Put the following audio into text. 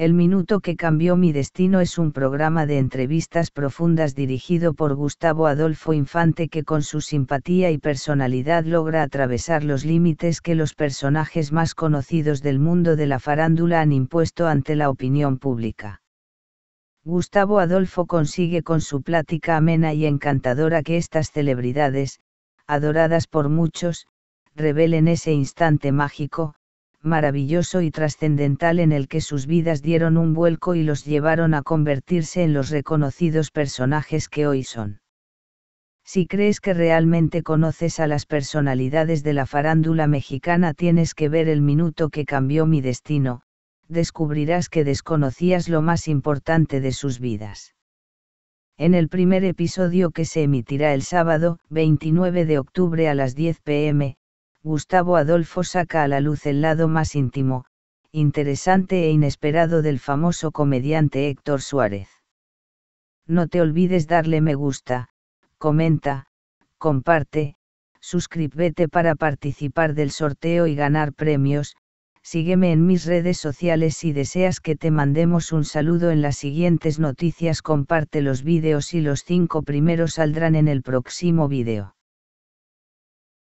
El Minuto que Cambió Mi Destino es un programa de entrevistas profundas dirigido por Gustavo Adolfo Infante que con su simpatía y personalidad logra atravesar los límites que los personajes más conocidos del mundo de la farándula han impuesto ante la opinión pública. Gustavo Adolfo consigue con su plática amena y encantadora que estas celebridades, adoradas por muchos, revelen ese instante mágico, maravilloso y trascendental en el que sus vidas dieron un vuelco y los llevaron a convertirse en los reconocidos personajes que hoy son. Si crees que realmente conoces a las personalidades de la farándula mexicana tienes que ver el minuto que cambió mi destino, descubrirás que desconocías lo más importante de sus vidas. En el primer episodio que se emitirá el sábado, 29 de octubre a las 10 pm, Gustavo Adolfo saca a la luz el lado más íntimo, interesante e inesperado del famoso comediante Héctor Suárez. No te olvides darle me gusta, comenta, comparte, suscríbete para participar del sorteo y ganar premios, sígueme en mis redes sociales si deseas que te mandemos un saludo en las siguientes noticias comparte los vídeos y los cinco primeros saldrán en el próximo vídeo.